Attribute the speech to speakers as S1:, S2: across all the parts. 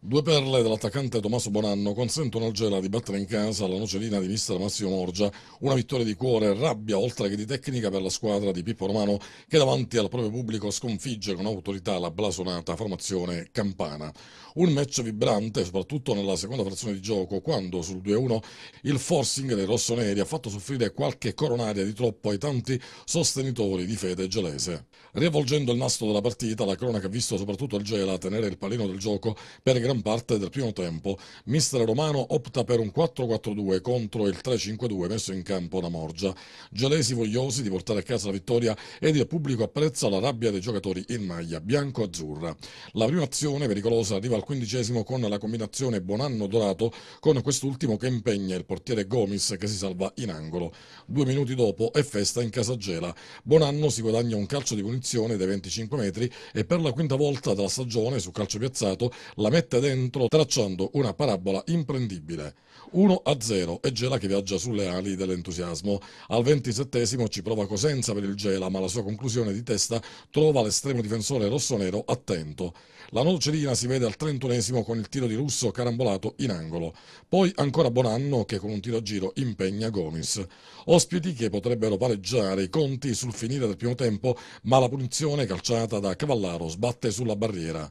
S1: Due perle dell'attaccante Tommaso Bonanno consentono al Gela di battere in casa la nocellina di mister Massimo Morgia. Una vittoria di cuore e rabbia oltre che di tecnica per la squadra di Pippo Romano che davanti al proprio pubblico sconfigge con autorità la blasonata formazione campana. Un match vibrante soprattutto nella seconda frazione di gioco quando sul 2-1 il forcing dei rossoneri ha fatto soffrire qualche coronaria di troppo ai tanti sostenitori di fede gelese. Riavvolgendo il nastro della partita la cronaca ha visto soprattutto il Gela tenere il pallino del gioco per gran parte del primo tempo. Mister Romano opta per un 4-4-2 contro il 3-5-2 messo in campo da Morgia. Gelesi vogliosi di portare a casa la vittoria ed il pubblico apprezza la rabbia dei giocatori in maglia bianco-azzurra. La prima azione pericolosa arriva al quindicesimo con la combinazione Bonanno-Dorato con quest'ultimo che impegna il portiere Gomis che si salva in angolo. Due minuti dopo è festa in casa Gela. Bonanno si guadagna un calcio di punizione dai 25 metri e per la quinta volta della stagione su calcio piazzato la mette mette dentro tracciando una parabola imprendibile. 1 a 0 e Gela che viaggia sulle ali dell'entusiasmo. Al ventisettesimo ci prova Cosenza per il Gela, ma la sua conclusione di testa trova l'estremo difensore rossonero attento. La Nocerina si vede al trentunesimo con il tiro di Russo carambolato in angolo. Poi ancora Bonanno che con un tiro a giro impegna Gomis. Ospiti che potrebbero pareggiare i conti sul finire del primo tempo, ma la punizione calciata da Cavallaro sbatte sulla barriera.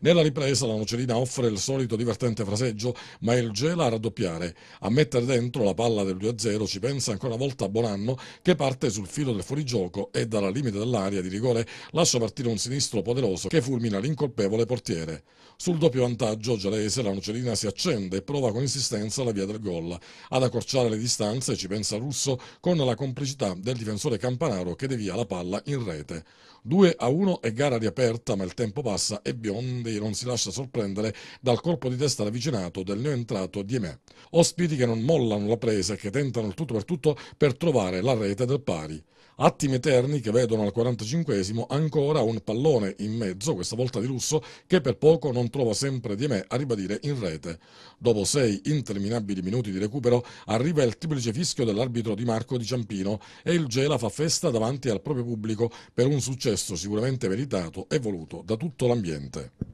S1: Nella ripresa la Nocerina offre il solito divertente fraseggio, ma il gela a raddoppiare. A mettere dentro la palla del 2-0 ci pensa ancora una volta Bonanno che parte sul filo del fuorigioco e dalla limite dell'area di rigore lascia partire un sinistro poderoso che fulmina l'incolpevole portiere. Sul doppio vantaggio gelese la Nocerina si accende e prova con insistenza la via del gol. Ad accorciare le distanze ci pensa Russo con la complicità del difensore Campanaro che devia la palla in rete. 2-1 è gara riaperta ma il tempo passa e Bion quindi non si lascia sorprendere dal colpo di testa ravvicinato del neoentrato Diemè. Ospiti che non mollano la presa e che tentano il tutto per tutto per trovare la rete del pari. Attimi eterni che vedono al 45 ancora un pallone in mezzo, questa volta di lusso, che per poco non trova sempre di Diemè a ribadire in rete. Dopo sei interminabili minuti di recupero arriva il triplice fischio dell'arbitro Di Marco di Ciampino e il Gela fa festa davanti al proprio pubblico per un successo sicuramente meritato e voluto da tutto l'ambiente.